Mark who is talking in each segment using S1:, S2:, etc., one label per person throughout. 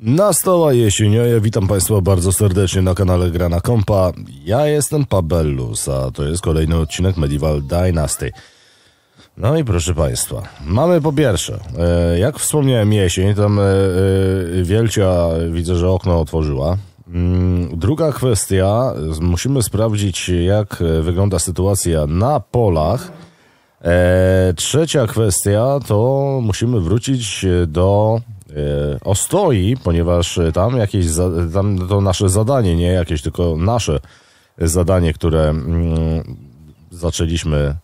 S1: Nastała jesień, witam Państwa bardzo serdecznie na kanale Grana Kompa. Ja jestem Pabellus, a to jest kolejny odcinek Medieval Dynasty. No i proszę Państwa, mamy po pierwsze, e, jak wspomniałem jesień, tam e, e, Wielcia widzę, że okno otworzyła. Mm, druga kwestia, musimy sprawdzić jak wygląda sytuacja na polach. Trzecia kwestia to musimy wrócić do E, ostoi, ponieważ e, tam jakieś, tam to nasze zadanie, nie jakieś, tylko nasze zadanie, które mm, zaczęliśmy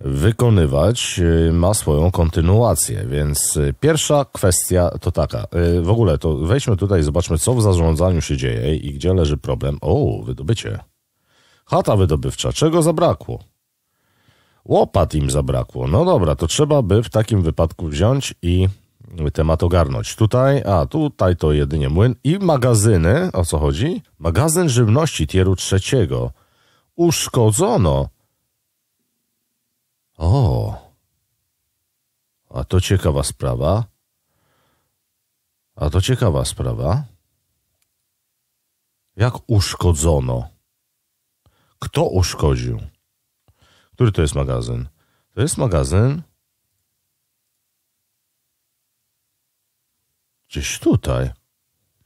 S1: wykonywać, e, ma swoją kontynuację. Więc pierwsza kwestia to taka. W ogóle to wejdźmy tutaj, zobaczmy, co w zarządzaniu się dzieje i gdzie leży problem. O, wydobycie. Chata wydobywcza, czego zabrakło? Łopat im zabrakło. No dobra, to trzeba by w takim wypadku wziąć i temat ogarnąć. Tutaj, a tutaj to jedynie młyn i magazyny, o co chodzi? Magazyn żywności tieru trzeciego. Uszkodzono. O. A to ciekawa sprawa. A to ciekawa sprawa. Jak uszkodzono? Kto uszkodził? Który to jest magazyn? To jest magazyn Gdzieś tutaj.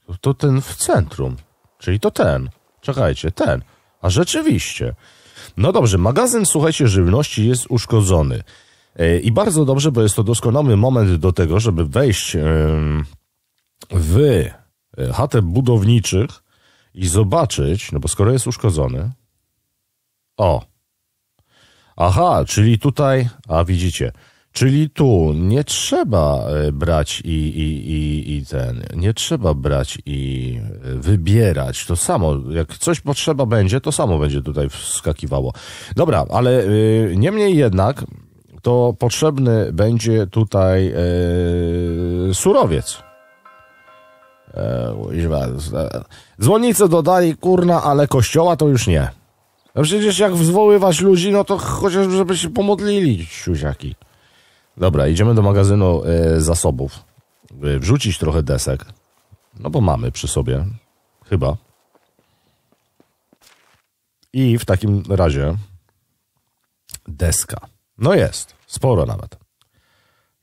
S1: To, to ten w centrum. Czyli to ten. Czekajcie, ten. A rzeczywiście. No dobrze, magazyn, słuchajcie, żywności jest uszkodzony. E, I bardzo dobrze, bo jest to doskonały moment do tego, żeby wejść w e, chatę budowniczych i zobaczyć, no bo skoro jest uszkodzony. O! Aha, czyli tutaj, a widzicie, Czyli tu nie trzeba e, brać i, i, i, i ten, nie trzeba brać i e, wybierać. To samo, jak coś potrzeba będzie, to samo będzie tutaj wskakiwało. Dobra, ale y, niemniej jednak to potrzebny będzie tutaj y, surowiec. Dzwonnicę dodali, kurna, ale kościoła to już nie. No przecież jak wzwoływać ludzi, no to chociażby żeby się pomodlili, siusiaki. Dobra, idziemy do magazynu y, zasobów. by wrzucić trochę desek. No bo mamy przy sobie. Chyba. I w takim razie deska. No jest. Sporo nawet.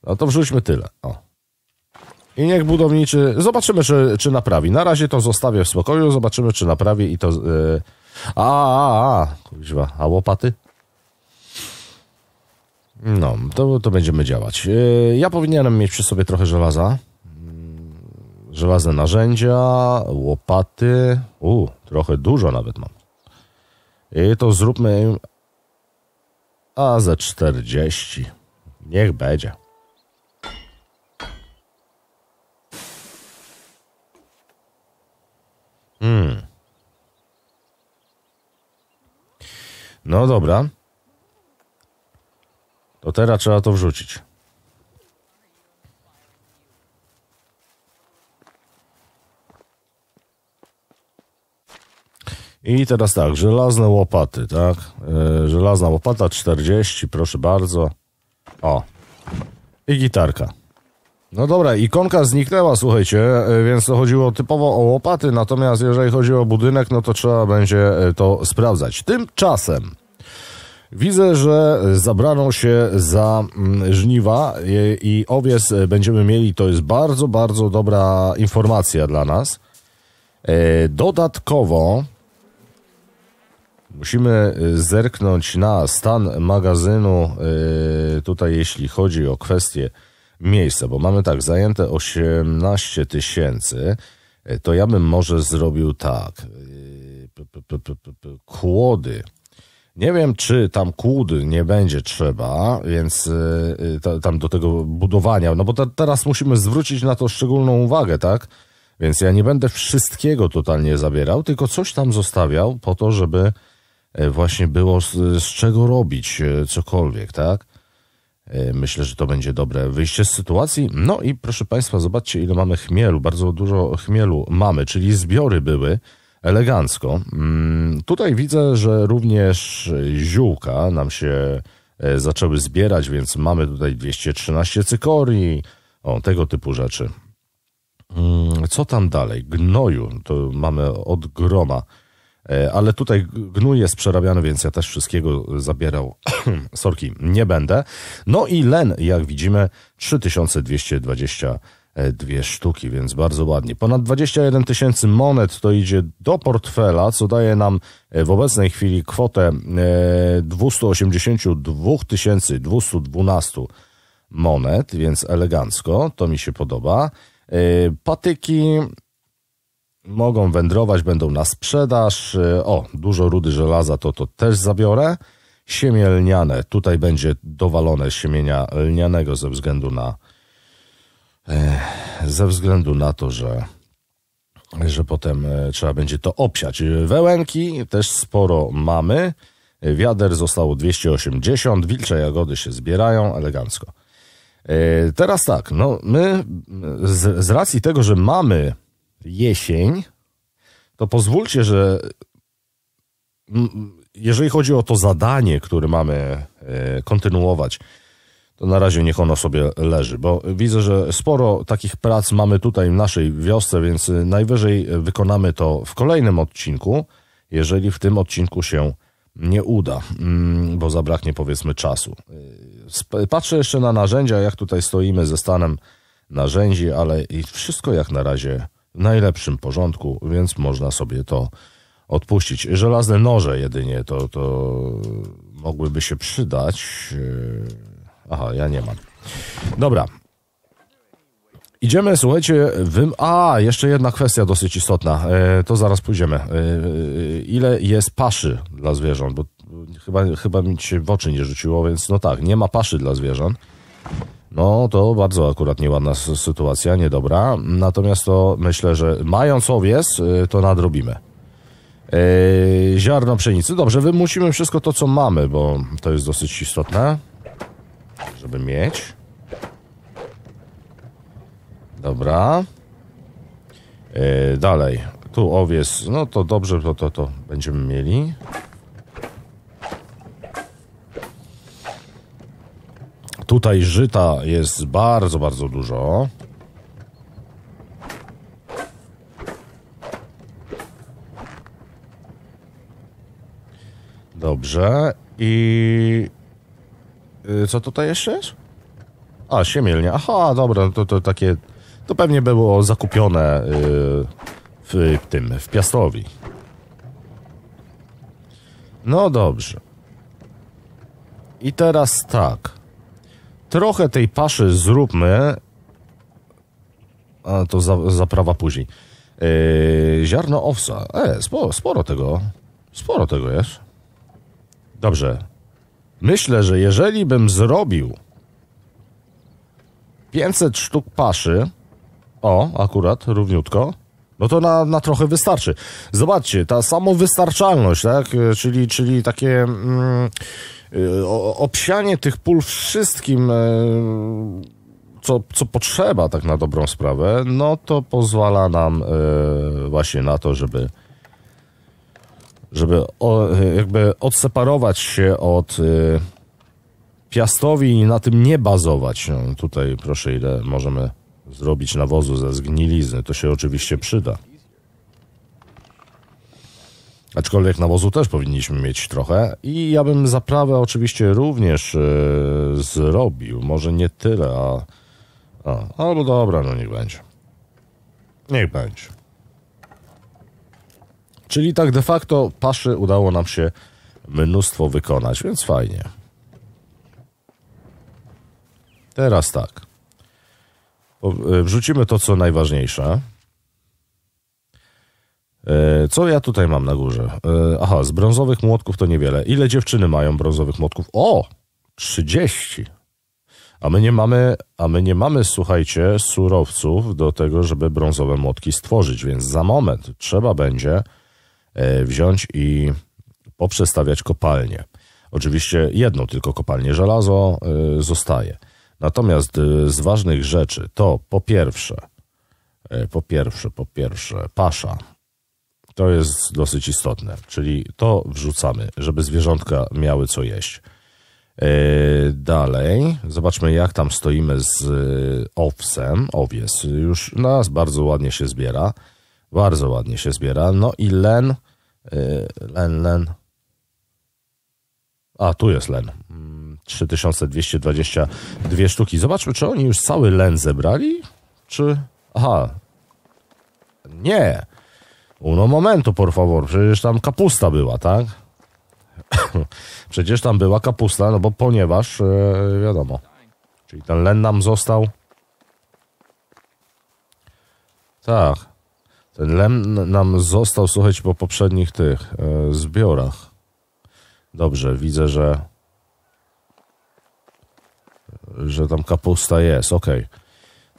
S1: No to wrzućmy tyle. O. I niech budowniczy... Zobaczymy, czy, czy naprawi. Na razie to zostawię w spokoju. Zobaczymy, czy naprawi i to... Yy... A, a, a. Kuźwa. A łopaty? No, to, to będziemy działać. E, ja powinienem mieć przy sobie trochę żelaza. Mm, żelazne narzędzia, łopaty. U, trochę dużo nawet mam. I e, to zróbmy a ze 40. Niech będzie. Hmm. No dobra. To teraz trzeba to wrzucić. I teraz tak, żelazne łopaty, tak? Yy, żelazna łopata 40, proszę bardzo. O. I gitarka. No dobra, ikonka zniknęła, słuchajcie, e, więc to chodziło typowo o łopaty, natomiast jeżeli chodzi o budynek, no to trzeba będzie e, to sprawdzać. Tymczasem Widzę, że zabrano się za mm, żniwa i owiec będziemy mieli. To jest bardzo, bardzo dobra informacja dla nas. E, dodatkowo musimy e, zerknąć na stan magazynu, e, tutaj jeśli chodzi o kwestię miejsca, bo mamy tak, zajęte 18 tysięcy, to ja bym może zrobił tak. Kłody nie wiem, czy tam kłód nie będzie trzeba, więc y, y, tam do tego budowania, no bo ta, teraz musimy zwrócić na to szczególną uwagę, tak? Więc ja nie będę wszystkiego totalnie zabierał, tylko coś tam zostawiał po to, żeby y, właśnie było z, z czego robić cokolwiek, tak? myślę, że to będzie dobre wyjście z sytuacji. No i proszę Państwa, zobaczcie, ile mamy chmielu. Bardzo dużo chmielu mamy, czyli zbiory były elegancko. Mm, tutaj widzę, że również ziółka nam się e, zaczęły zbierać, więc mamy tutaj 213 cykorii, o, tego typu rzeczy. Mm, co tam dalej? Gnoju, to mamy od groma, e, ale tutaj gnój jest przerabiany, więc ja też wszystkiego zabierał, sorki, nie będę. No i len, jak widzimy, 3220 E, dwie sztuki, więc bardzo ładnie. Ponad 21 tysięcy monet to idzie do portfela, co daje nam e, w obecnej chwili kwotę 282 e, 212 monet, więc elegancko, to mi się podoba. Patyki mogą wędrować, będą na sprzedaż. O, dużo rudy żelaza, to to też zabiorę. Siemię lniane, tutaj będzie dowalone siemienia lnianego ze względu na ze względu na to, że że potem e, trzeba będzie to obsiać. Wełenki też sporo mamy. Wiader zostało 280, wilcze jagody się zbierają elegancko. E, teraz tak, no my z, z racji tego, że mamy jesień, to pozwólcie, że jeżeli chodzi o to zadanie, które mamy e, kontynuować, to na razie niech ono sobie leży, bo widzę, że sporo takich prac mamy tutaj w naszej wiosce, więc najwyżej wykonamy to w kolejnym odcinku, jeżeli w tym odcinku się nie uda, mm, bo zabraknie powiedzmy czasu. Y, patrzę jeszcze na narzędzia, jak tutaj stoimy ze stanem narzędzi, ale i wszystko jak na razie w najlepszym porządku, więc można sobie to odpuścić. Żelazne noże jedynie to, to mogłyby się przydać y, Aha, ja nie mam. Dobra. Idziemy, słuchajcie, wym... A, jeszcze jedna kwestia dosyć istotna. E, to zaraz pójdziemy. E, e, ile jest paszy dla zwierząt? Bo chyba, chyba mi się w oczy nie rzuciło, więc no tak, nie ma paszy dla zwierząt. No to bardzo akurat nieładna sytuacja, niedobra. Natomiast to myślę, że mając owiec, e, to nadrobimy. E, ziarno pszenicy. Dobrze, wymusimy wszystko to, co mamy, bo to jest dosyć istotne mieć. Dobra. Yy, dalej. Tu owiec. No to dobrze, to, to, to będziemy mieli. Tutaj żyta jest bardzo, bardzo dużo. Dobrze. I Y, co tutaj jeszcze jest? A, siemielnia. Aha, dobra, to, to takie... To pewnie było zakupione y, w tym, w Piastowi. No dobrze. I teraz tak. Trochę tej paszy zróbmy. A to za, zaprawa później. Yy, ziarno owsa. E, sporo, sporo tego. Sporo tego jest. Dobrze. Myślę, że jeżeli bym zrobił 500 sztuk paszy, o, akurat, równiutko, no to na, na trochę wystarczy. Zobaczcie, ta samowystarczalność, tak? E, czyli, czyli takie mm, e, obsianie tych pól wszystkim, e, co, co potrzeba tak na dobrą sprawę, no to pozwala nam właśnie na to, żeby żeby o, jakby odseparować się od y, Piastowi i na tym nie bazować. No, tutaj proszę, ile możemy zrobić nawozu ze zgnilizny, to się oczywiście przyda. Aczkolwiek nawozu też powinniśmy mieć trochę i ja bym zaprawę oczywiście również y, zrobił. Może nie tyle, a, a... Albo dobra, no niech będzie. Niech będzie. Czyli tak de facto paszy udało nam się mnóstwo wykonać, więc fajnie. Teraz tak. E, wrzucimy to, co najważniejsze. E, co ja tutaj mam na górze? E, aha, z brązowych młotków to niewiele. Ile dziewczyny mają brązowych młotków? O! 30. A my nie mamy, a my nie mamy, słuchajcie, surowców do tego, żeby brązowe młotki stworzyć, więc za moment trzeba będzie E, wziąć i poprzestawiać kopalnie. Oczywiście jedno tylko kopalnie żelazo e, zostaje. Natomiast e, z ważnych rzeczy to po pierwsze, po pierwsze, po pierwsze, pasza. To jest dosyć istotne, czyli to wrzucamy, żeby zwierzątka miały co jeść. Dalej, zobaczmy jak tam stoimy z owsem. Owies już nas bardzo ładnie się zbiera. Bardzo ładnie się zbiera. No i Len, y, Len, Len. A, tu jest Len. 3222 mm, sztuki. Zobaczmy, czy oni już cały Len zebrali, czy... Aha. Nie. Uno momentu, por favor. Przecież tam kapusta była, tak? Przecież tam była kapusta, no bo ponieważ, e, wiadomo. Czyli ten Len nam został... Tak. Ten lem nam został, słuchajcie, po poprzednich tych e, zbiorach. Dobrze, widzę, że że tam kapusta jest, ok.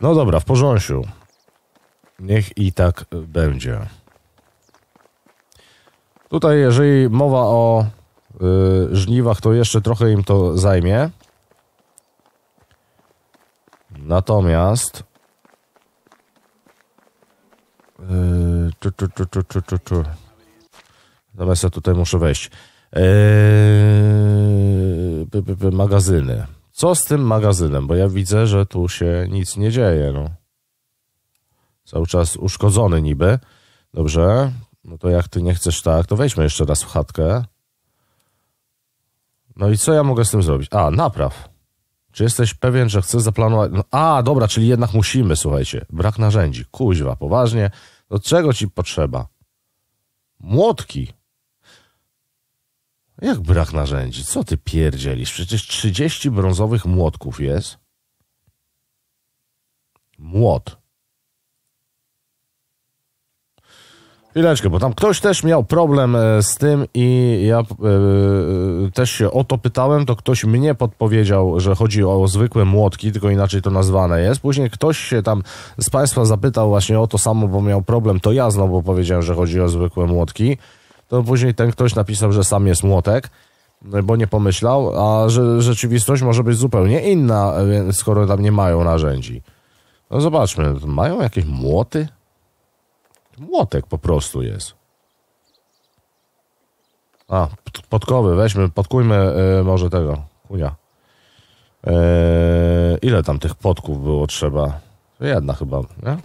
S1: No dobra, w porządku. Niech i tak będzie. Tutaj, jeżeli mowa o y, żniwach, to jeszcze trochę im to zajmie. Natomiast Yy, tu, tu, tu, tu, tu, tu. Natomiast ja tutaj muszę wejść. Yy, magazyny. Co z tym magazynem? Bo ja widzę, że tu się nic nie dzieje. No. Cały czas uszkodzony niby. Dobrze. No to jak ty nie chcesz tak, to wejdźmy jeszcze raz w chatkę. No i co ja mogę z tym zrobić? A, napraw. Czy jesteś pewien, że chcesz zaplanować... No, a, dobra, czyli jednak musimy, słuchajcie. Brak narzędzi. Kuźwa, poważnie. Do czego ci potrzeba? Młotki. Jak brak narzędzi? Co ty pierdzielisz? Przecież 30 brązowych młotków jest. Młot. Chwileczkę, bo tam ktoś też miał problem e, z tym i ja yy, też się o to pytałem, to ktoś mnie podpowiedział, że chodzi o zwykłe młotki, tylko inaczej to nazwane jest. Później ktoś się tam z Państwa zapytał właśnie o to samo, bo miał problem, to ja znowu powiedziałem, że chodzi o zwykłe młotki. To później ten ktoś napisał, że sam jest młotek no bo nie pomyślał, a że rzeczywistość może być zupełnie inna, e, skoro tam nie mają narzędzi. No zobaczmy, mają jakieś młoty? Młotek po prostu jest. A, podkowy, weźmy, podkujmy yy, może tego, kunia. Yy, ile tam tych podków było trzeba? Jedna chyba, nie?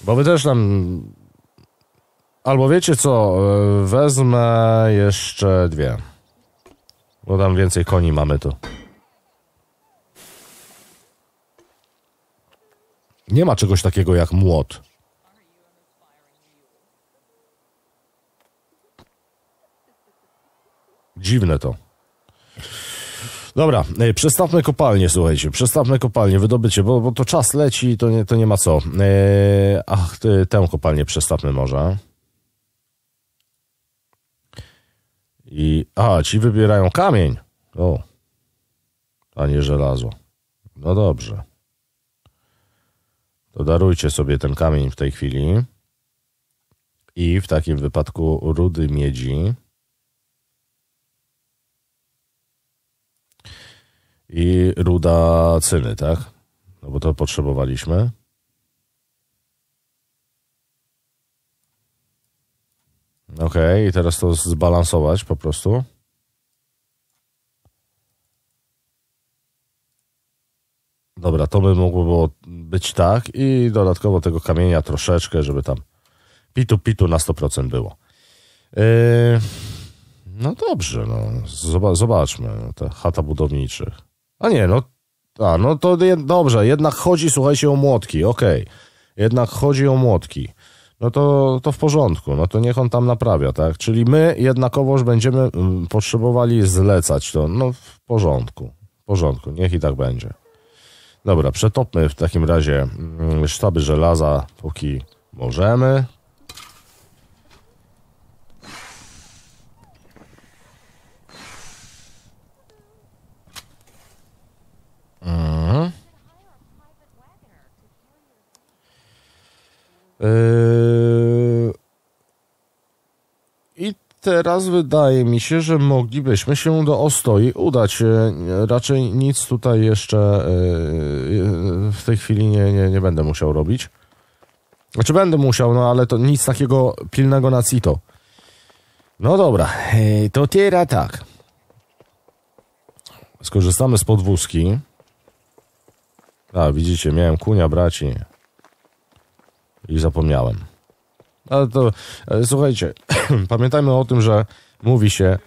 S1: Bo wy też tam... Albo wiecie co, y, wezmę jeszcze dwie. Bo tam więcej koni mamy tu. Nie ma czegoś takiego jak młot. Dziwne to. Dobra, e, przestawmy kopalnie, słuchajcie, przestawmy kopalnie, wydobycie, bo, bo to czas leci, to nie, to nie ma co. E, ach, tę kopalnię przestawmy może. I, a, ci wybierają kamień. O, a nie żelazo. No dobrze to darujcie sobie ten kamień w tej chwili. I w takim wypadku rudy miedzi. I ruda cyny, tak? No bo to potrzebowaliśmy. Okej, okay, i teraz to zbalansować po prostu. Dobra, to by mogło być tak i dodatkowo tego kamienia troszeczkę, żeby tam pitu pitu na 100% było. E, no dobrze, no zobaczmy, no, ta chata budowniczych. A nie, no, a, no to jed, dobrze, jednak chodzi, słuchajcie, o młotki, okej. Okay. Jednak chodzi o młotki. No to, to w porządku, no to niech on tam naprawia, tak? Czyli my jednakowoż będziemy mm, potrzebowali zlecać to, no w porządku, w porządku, niech i tak będzie. Dobra, przetopmy w takim razie mm, sztaby żelaza, póki możemy. Mhm. Yy... teraz wydaje mi się, że moglibyśmy się do Ostoi udać. E, raczej nic tutaj jeszcze e, e, w tej chwili nie, nie, nie będę musiał robić. Znaczy będę musiał, no ale to nic takiego pilnego na CITO. No dobra, to teraz tak. Skorzystamy z podwózki. A, widzicie, miałem kunia braci. I zapomniałem. Ale to e, słuchajcie, pamiętajmy o tym, że mówi się,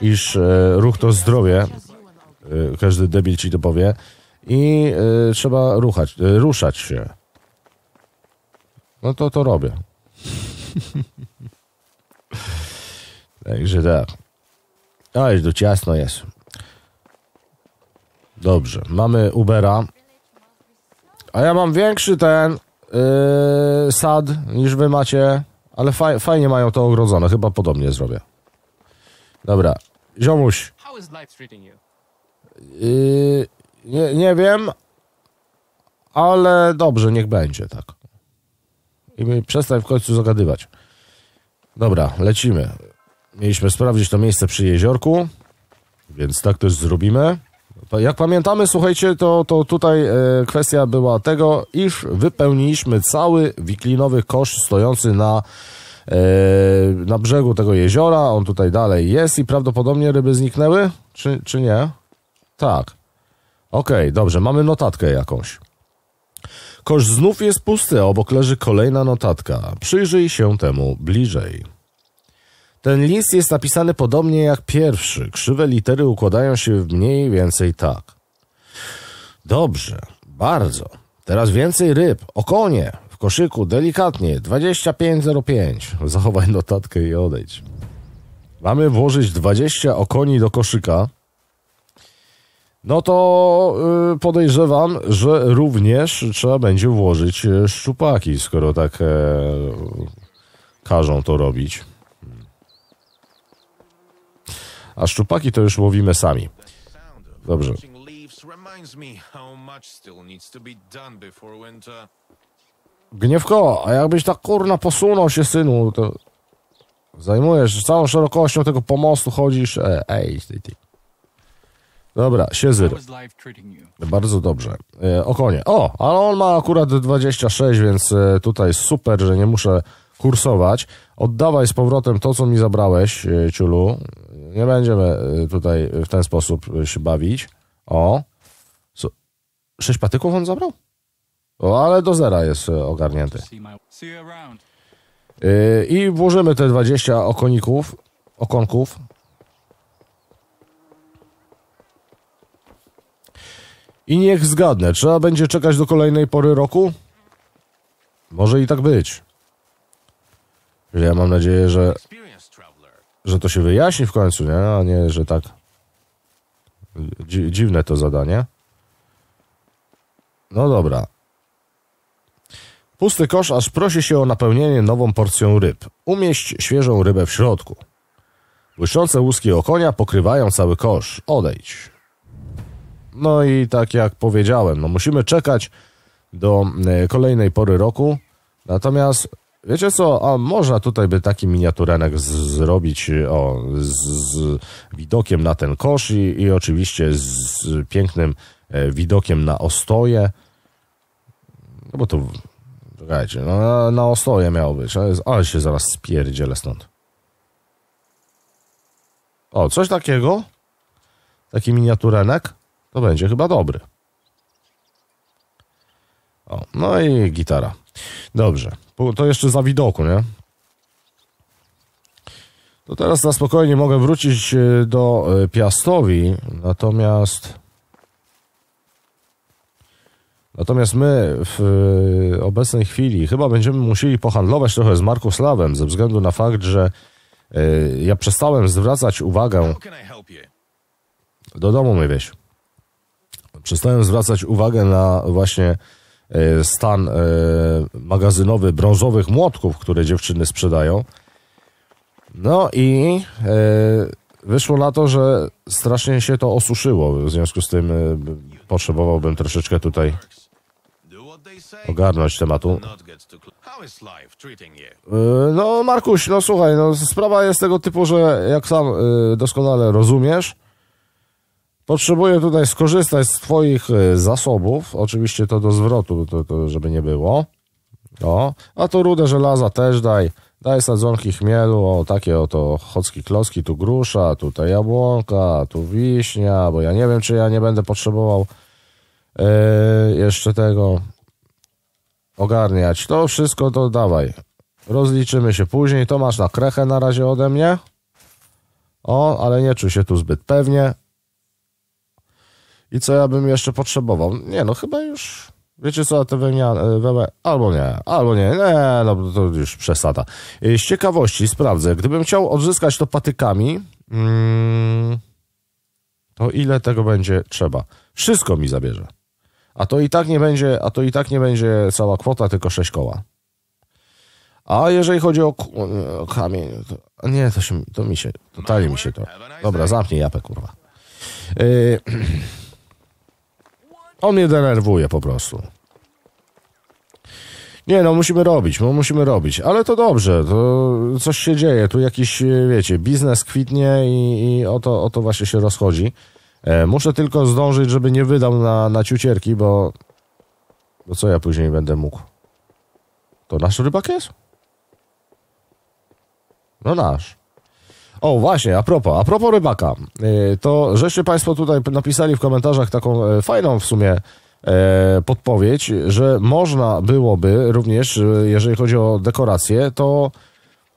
S1: iż e, ruch to zdrowie. E, każdy debil ci to powie. I trzeba ruchać, ruszać się. No to to robię. Także tak. Ależ do ciasno jest. Dobrze, mamy Ubera. A ja mam większy ten yy, sad niż wy macie ale faj, fajnie mają to ogrodzone, chyba podobnie zrobię. Dobra, ziomuś. Yy, nie, nie wiem, ale dobrze, niech będzie tak. I przestań w końcu zagadywać. Dobra, lecimy. Mieliśmy sprawdzić to miejsce przy jeziorku, więc tak też zrobimy. Jak pamiętamy, słuchajcie, to, to tutaj e, kwestia była tego, iż wypełniliśmy cały wiklinowy kosz stojący na, e, na brzegu tego jeziora. On tutaj dalej jest i prawdopodobnie ryby zniknęły, czy, czy nie? Tak. Okej, okay, dobrze, mamy notatkę jakąś. Kosz znów jest pusty, a obok leży kolejna notatka. Przyjrzyj się temu bliżej. Ten list jest napisany podobnie jak pierwszy. Krzywe litery układają się mniej więcej tak. Dobrze, bardzo. Teraz więcej ryb. O konie. W koszyku, delikatnie. 2505. Zachowaj notatkę i odejdź. Mamy włożyć 20 okoni do koszyka. No to y, podejrzewam, że również trzeba będzie włożyć y, szczupaki, skoro tak e, każą to robić. a szczupaki to już łowimy sami. Dobrze. Gniewko, a jakbyś tak kurna posunął się, synu, to zajmujesz całą szerokością tego pomostu, chodzisz. E, ej, ty, ty. Dobra, Siezyr. Bardzo dobrze. E, o konie. O, ale on ma akurat 26, więc e, tutaj super, że nie muszę kursować. Oddawaj z powrotem to, co mi zabrałeś, e, ciulu nie będziemy y, tutaj y, w ten sposób y, się bawić. O, sześć patyków on zabrał? O, ale do zera jest ogarnięty. I włożymy te 20 okoników, okonków. I niech zgadnę, trzeba będzie czekać do kolejnej pory roku? Może i tak być. Ja mam nadzieję, że że to się wyjaśni w końcu, nie? A nie, że tak. Dzi dziwne to zadanie. No dobra. Pusty kosz aż prosi się o napełnienie nową porcją ryb. Umieść świeżą rybę w środku. Błyszczące łuski okonia pokrywają cały kosz. Odejdź. No i tak jak powiedziałem, no musimy czekać do e, kolejnej pory roku. Natomiast Wiecie co, a można tutaj by taki miniaturenek zrobić o, z, z, widokiem na ten kosz i, i oczywiście z, pięknym e, widokiem na ostoje. No bo tu, czekajcie, no, na, na ostoje miało być, ale, ale się zaraz spierdzielę stąd. O, coś takiego, taki miniaturenek, to będzie chyba dobry. O, no i gitara. Dobrze. To jeszcze za widoku, nie? To teraz na spokojnie mogę wrócić e, do e, Piastowi, natomiast... Natomiast my w e, obecnej chwili chyba będziemy musieli pohandlować trochę z Markusławem ze względu na fakt, że ja przestałem zwracać uwagę. Do domu mówię, wieś. Przestałem zwracać uwagę na właśnie E, stan e, magazynowy brązowych młotków, które dziewczyny sprzedają. No i e, wyszło na to, że strasznie się to osuszyło. W związku z tym potrzebowałbym troszeczkę tutaj ogarnąć tematu. No Markuś, no słuchaj, no sprawa jest tego typu, że jak sam doskonale rozumiesz, Potrzebuję tutaj skorzystać z Twoich e, zasobów. Oczywiście to do zwrotu, to, to żeby nie było. O, a to rude żelaza też daj. Daj sadzonki chmielu, o takie oto chocki klocki, tu grusza, tutaj jabłonka, tu wiśnia, bo ja nie wiem, czy ja nie będę potrzebował yy, jeszcze tego ogarniać. To wszystko to dawaj. Rozliczymy się później. To masz na krechę na razie ode mnie. O, ale nie czuj się tu zbyt pewnie. I co ja bym jeszcze potrzebował? Nie, no chyba już... Wiecie co, te wymiany, e, wymiany, albo nie, albo nie, nie, no to już przesada. E, z ciekawości sprawdzę, gdybym chciał odzyskać to patykami, mm, to ile tego będzie trzeba? Wszystko mi zabierze. A to i tak nie będzie, a to i tak nie będzie cała kwota, tylko sześć koła. A jeżeli chodzi o, o kamień, to, nie, to, się, to mi się, totalnie mi się to... Dobra, zamknij japę, kurwa. Yy, On mnie denerwuje po prostu. Nie, no musimy robić, no musimy robić, ale to dobrze, to coś się dzieje, tu jakiś, e, wiecie, biznes kwitnie i, i o, to, o to właśnie się rozchodzi. E, muszę tylko zdążyć, żeby nie wydał na, na ciucierki, bo, bo co ja później będę mógł? To nasz rybak jest? No nasz. O, właśnie, a propos, a propos rybaka, e, to żeście Państwo tutaj napisali w komentarzach taką e, fajną w sumie e, podpowiedź, że można byłoby również, jeżeli chodzi o dekoracje, to,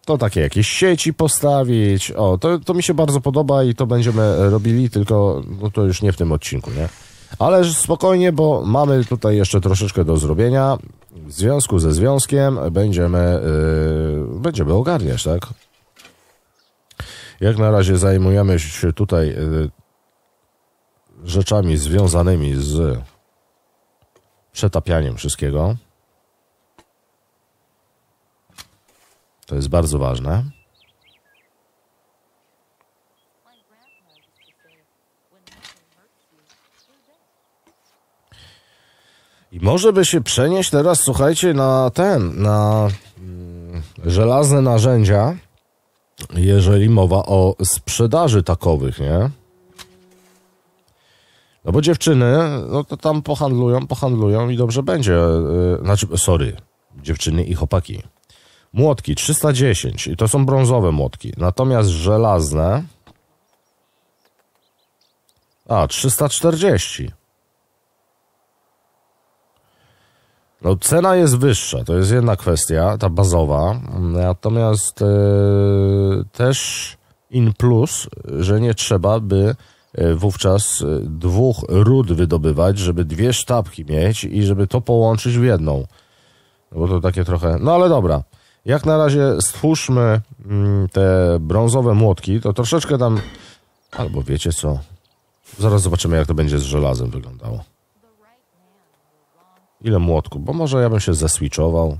S1: to takie jakieś sieci postawić. O, to, to mi się bardzo podoba i to będziemy robili, tylko no to już nie w tym odcinku, nie? Ale spokojnie, bo mamy tutaj jeszcze troszeczkę do zrobienia. W związku ze związkiem będziemy, yy, będziemy ogarniać, tak? Jak na razie zajmujemy się tutaj e, rzeczami związanymi z przetapianiem wszystkiego. To jest bardzo ważne. I może by się przenieść teraz, słuchajcie, na ten, na mm, żelazne narzędzia jeżeli mowa o sprzedaży takowych, nie? No bo dziewczyny, no to tam pohandlują, pohandlują i dobrze będzie. E, znaczy, sorry, dziewczyny i chłopaki. Młotki 310 i to są brązowe młotki. Natomiast żelazne. A, 340. No, cena jest wyższa, to jest jedna kwestia, ta bazowa. Natomiast e, też in plus, że nie trzeba by e, wówczas e, dwóch ród wydobywać, żeby dwie sztabki mieć i żeby to połączyć w jedną. No, bo to takie trochę. No ale dobra. Jak na razie stwórzmy mm, te brązowe młotki, to troszeczkę tam. Albo wiecie co? Zaraz zobaczymy, jak to będzie z żelazem wyglądało. Ile młotku? Bo może ja bym się zeswitchował.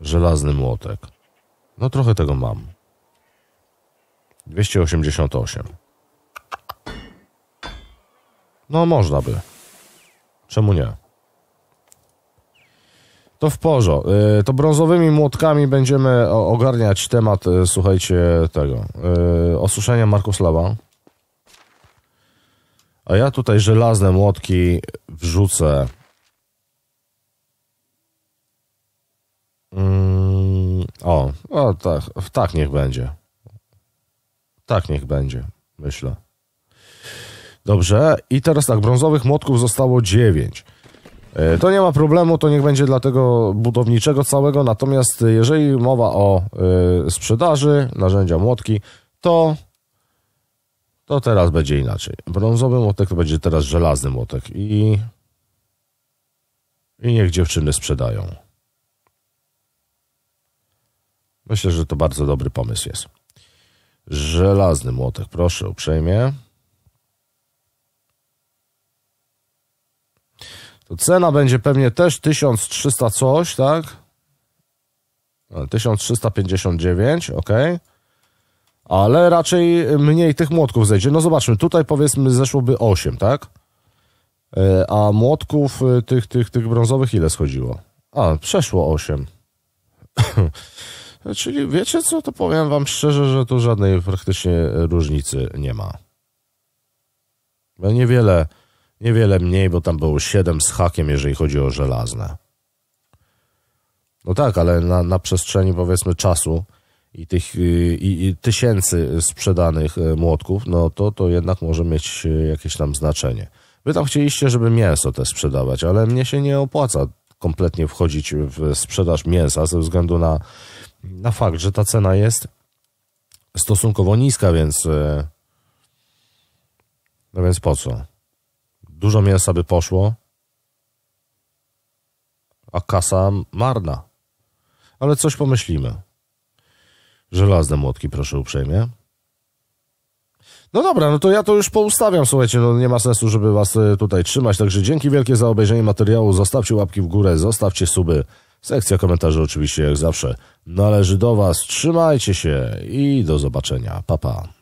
S1: Żelazny młotek. No trochę tego mam. 288. No można by. Czemu nie? To w porządku. Y, to brązowymi młotkami będziemy ogarniać temat, y, słuchajcie, tego, y, osuszenia Markuslaba. A ja tutaj żelazne młotki wrzucę. Mm, o, o tak, tak niech będzie. Tak niech będzie, myślę. Dobrze, i teraz tak, brązowych młotków zostało 9. E, to nie ma problemu, to niech będzie dla tego budowniczego całego, natomiast jeżeli mowa o e, sprzedaży narzędzia młotki, to to teraz będzie inaczej. Brązowy młotek to będzie teraz żelazny młotek i... I niech dziewczyny sprzedają. Myślę, że to bardzo dobry pomysł jest. Żelazny młotek, proszę uprzejmie. To cena będzie pewnie też 1300 coś, tak? 1359, ok ale raczej mniej tych młotków zejdzie. No zobaczmy, tutaj powiedzmy zeszłoby 8, tak? E, a młotków e, tych, tych, tych brązowych ile schodziło? A, przeszło 8. Czyli wiecie co, to powiem wam szczerze, że tu żadnej praktycznie różnicy nie ma. Niewiele, niewiele mniej, bo tam było 7 z hakiem, jeżeli chodzi o żelazne. No tak, ale na, na przestrzeni powiedzmy czasu i tych y, i, i tysięcy sprzedanych e, młotków, no to to jednak może mieć e, jakieś tam znaczenie. Wy tam chcieliście, żeby mięso te sprzedawać, ale mnie się nie opłaca kompletnie wchodzić w sprzedaż mięsa ze względu na, na fakt, że ta cena jest stosunkowo niska, więc e, no więc po co? Dużo mięsa by poszło, a kasa marna. Ale coś pomyślimy. Żelazne młotki, proszę uprzejmie. No dobra, no to ja to już poustawiam, słuchajcie, no nie ma sensu, żeby was e, tutaj trzymać, także dzięki wielkie za obejrzenie materiału, zostawcie łapki w górę, zostawcie suby, sekcja komentarzy oczywiście jak zawsze należy do was, trzymajcie się i do zobaczenia, pa pa.